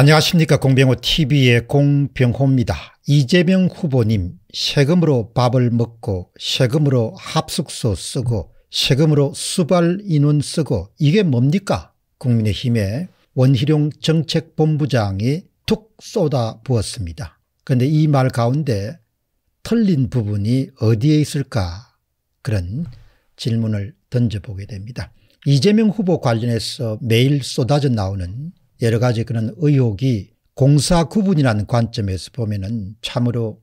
안녕하십니까 공병호TV의 공병호입니다. 이재명 후보님 세금으로 밥을 먹고 세금으로 합숙소 쓰고 세금으로 수발 인원 쓰고 이게 뭡니까 국민의힘의 원희룡 정책본부장이 툭 쏟아 부었습니다. 그런데 이 말 가운데 틀린 부분이 어디에 있을까 그런 질문을 던져보게 됩니다. 이재명 후보 관련해서 매일 쏟아져 나오는 여러 가지 그런 의혹이 공사 구분이라는 관점에서 보면 참으로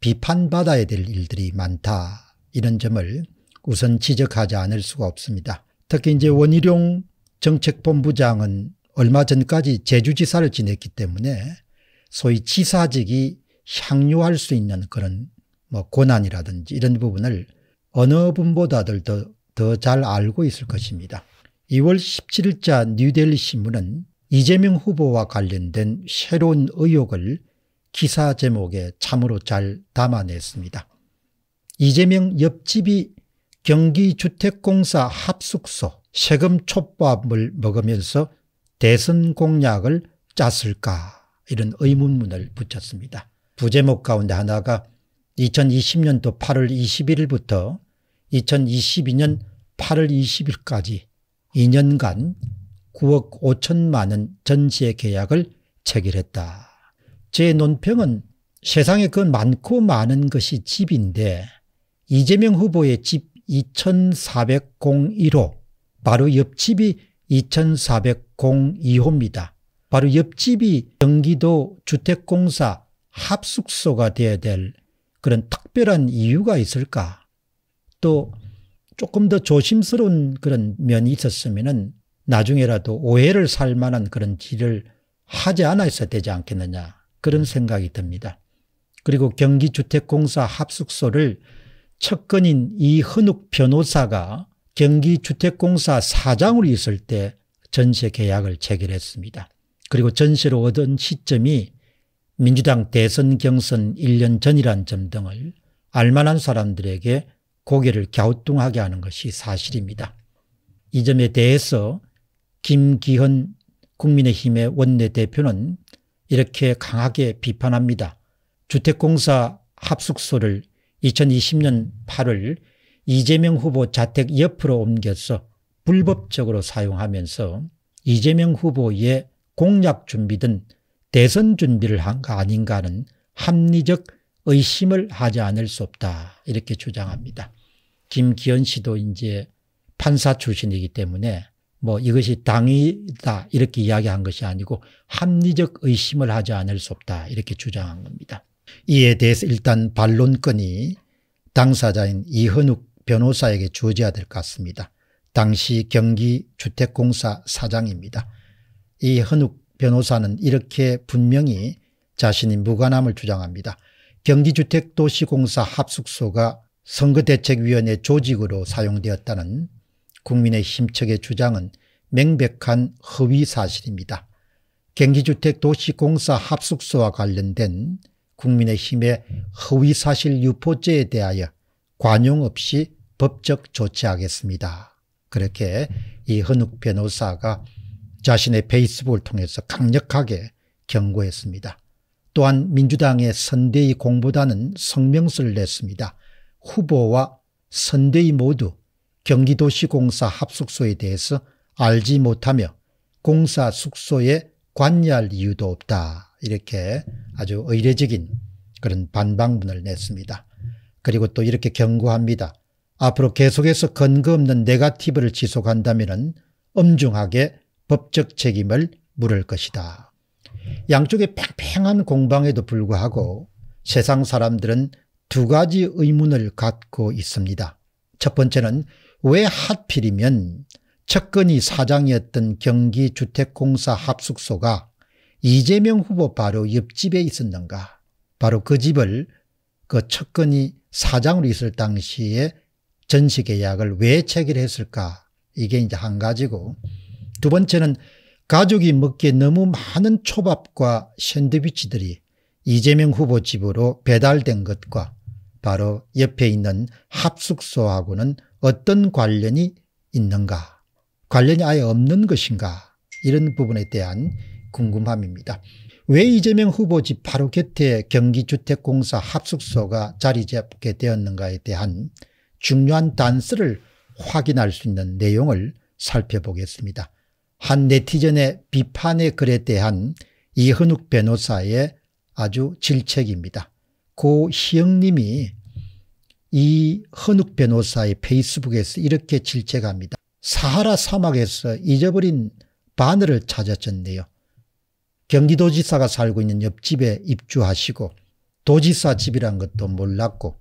비판받아야 될 일들이 많다. 이런 점을 우선 지적하지 않을 수가 없습니다. 특히 이제 원희룡 정책본부장은 얼마 전까지 제주지사를 지냈기 때문에 소위 지사직이 향유할 수 있는 그런 뭐 고난이라든지 이런 부분을 어느 분보다들 더더잘 알고 있을 것입니다. 2월 17일자 뉴델리 신문은 이재명 후보와 관련된 새로운 의혹을 기사 제목에 참으로 잘 담아냈습니다. 이재명 옆집이 경기주택공사 합숙소 세금 촛밥을 먹으면서 대선 공약을 짰을까 이런 의문문을 붙였습니다. 부제목 가운데 하나가 2020년도 8월 21일부터 2022년 8월 20일까지 2년간 9억 5천만 원 전시의 계약을 체결했다. 제 논평은 세상에 그 많고 많은 것이 집인데 이재명 후보의 집 2401호 바로 옆집이 2402호입니다. 바로 옆집이 경기도 주택공사 합숙소가 돼야 될 그런 특별한 이유가 있을까? 또 조금 더 조심스러운 그런 면이 있었으면 나중에라도 오해를 살 만한 그런 질을 하지 않아서 되지 않겠느냐 그런 생각이 듭니다. 그리고 경기주택공사 합숙소를 첫건인이헌욱 변호사가 경기주택공사 사장으로 있을 때 전세 계약을 체결했습니다. 그리고 전세로 얻은 시점이 민주당 대선 경선 1년 전이란 점 등을 알만한 사람들에게 고개를 갸우뚱하게 하는 것이 사실입니다. 이 점에 대해서 김기현 국민의힘의 원내대표는 이렇게 강하게 비판합니다. 주택공사 합숙소를 2020년 8월 이재명 후보 자택 옆으로 옮겨서 불법적으로 사용하면서 이재명 후보의 공약 준비 등 대선 준비를 한 거 아닌가 하는 합리적 의심을 하지 않을 수 없다 이렇게 주장합니다. 김기현 씨도 이제 판사 출신이기 때문에 뭐 이것이 당이다 이렇게 이야기한 것이 아니고 합리적 의심을 하지 않을 수 없다 이렇게 주장한 겁니다. 이에 대해서 일단 반론권이 당사자인 이현욱 변호사에게 주어져야 될 것 같습니다. 당시 경기주택공사 사장입니다. 이현욱 변호사는 이렇게 분명히 자신이 무관함을 주장합니다. 경기주택도시공사 합숙소가 선거대책위원회 조직으로 사용되었다는 국민의힘 측의 주장은 명백한 허위사실입니다. 경기주택도시공사 합숙소와 관련된 국민의힘의 허위사실 유포죄에 대하여 관용 없이 법적 조치하겠습니다. 그렇게 이헌욱 변호사가 자신의 페이스북을 통해서 강력하게 경고했습니다. 또한 민주당의 선대위 공보단은 성명서를 냈습니다. 후보와 선대위 모두 경기도시공사 합숙소에 대해서 알지 못하며 공사 숙소에 관여할 이유도 없다. 이렇게 아주 의례적인 그런 반박문을 냈습니다. 그리고 또 이렇게 경고합니다. 앞으로 계속해서 근거 없는 네가티브를 지속한다면 엄중하게 법적 책임을 물을 것이다. 양쪽의 팽팽한 공방에도 불구하고 세상 사람들은 두 가지 의문을 갖고 있습니다. 첫 번째는 왜 하필이면 측근이 사장이었던 경기주택공사 합숙소가 이재명 후보 바로 옆집에 있었는가. 바로 그 집을 그 측근이 사장으로 있을 당시에 전시 계약을 왜 체결했을까. 이게 이제 한 가지고 두 번째는 가족이 먹기에 너무 많은 초밥과 샌드위치들이 이재명 후보 집으로 배달된 것과 바로 옆에 있는 합숙소하고는 어떤 관련이 있는가 관련이 아예 없는 것인가 이런 부분에 대한 궁금함입니다. 왜 이재명 후보 집 바로 곁에 경기주택공사 합숙소가 자리 잡게 되었는가에 대한 중요한 단서를 확인할 수 있는 내용을 살펴보겠습니다. 한 네티즌의 비판의 글에 대한 이현욱 변호사의 아주 질책입니다. 고희영님이 이 헌욱 변호사의 페이스북에서 이렇게 질책합니다. 사하라 사막에서 잊어버린 바늘을 찾아졌네요. 경기도지사가 살고 있는 옆집에 입주하시고 도지사 집이란 것도 몰랐고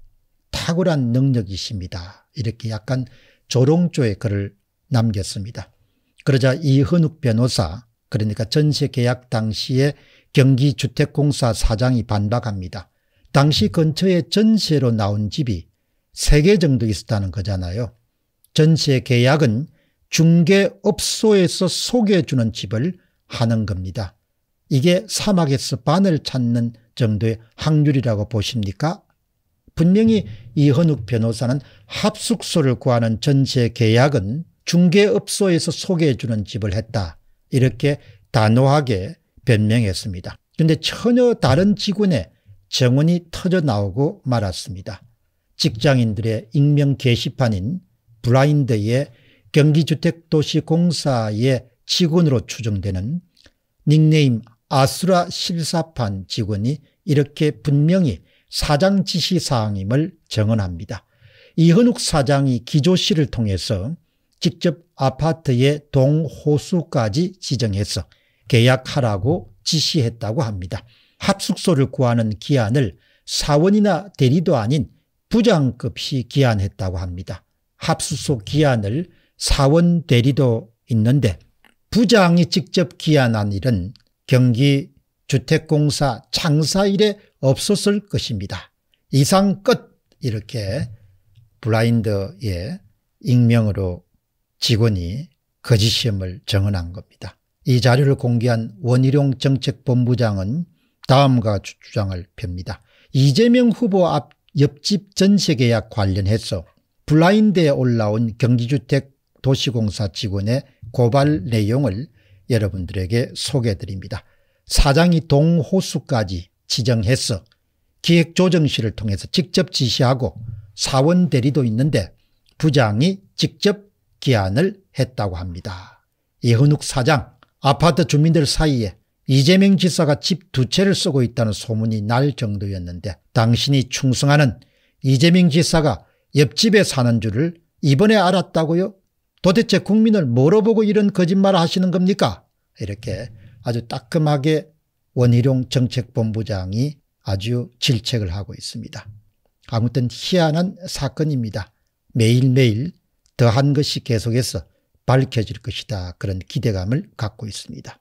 탁월한 능력이십니다. 이렇게 약간 조롱조의 글을 남겼습니다. 그러자 이헌욱 변호사 그러니까 전세계약 당시에 경기주택공사 사장이 반박합니다. 당시 근처에 전세로 나온 집이 3개 정도 있었다는 거잖아요. 전세 계약은 중개업소에서 소개해주는 집을 하는 겁니다. 이게 사막에서 바늘 찾는 정도의 확률이라고 보십니까? 분명히 이헌욱 변호사는 합숙소를 구하는 전세 계약은 중개업소에서 소개해주는 집을 했다. 이렇게 단호하게 변명했습니다. 그런데 전혀 다른 직원의 정원이 터져 나오고 말았습니다. 직장인들의 익명 게시판인 블라인드의 경기주택도시공사의 직원으로 추정되는 닉네임 아수라 실사판 직원이 이렇게 분명히 사장 지시사항임을 정언합니다. 이현욱 사장이 기조실을 통해서 직접 아파트의 동호수까지 지정해서 계약하라고 지시했다고 합니다. 합숙소를 구하는 기한을 사원이나 대리도 아닌 부장급이 기한했다고 합니다. 합숙소 기한을 사원 대리도 있는데 부장이 직접 기한한 일은 경기 주택공사 창사일에 없었을 것입니다. 이상 끝 이렇게 블라인드의 익명으로 직원이 거짓 시을 정언한 겁니다. 이 자료를 공개한 원희룡 정책본부장은 다음과 주장을 펴니다. 이재명 후보 앞 옆집 전세계약 관련해서 블라인드에 올라온 경기주택 도시공사 직원의 고발 내용을 여러분들에게 소개해드립니다. 사장이 동호수까지 지정해서 기획조정실을 통해서 직접 지시하고 사원 대리도 있는데 부장이 직접 기한을 했다고 합니다. 예은욱 사장 아파트 주민들 사이에 이재명 지사가 집 두 채를 쓰고 있다는 소문이 날 정도였는데 당신이 충성하는 이재명 지사가 옆집에 사는 줄을 이번에 알았다고요? 도대체 국민을 뭐로 보고 이런 거짓말을 하시는 겁니까? 이렇게 아주 따끔하게 원희룡 정책본부장이 아주 질책을 하고 있습니다. 아무튼 희한한 사건입니다. 매일매일 더한 것이 계속해서 밝혀질 것이다 그런 기대감을 갖고 있습니다.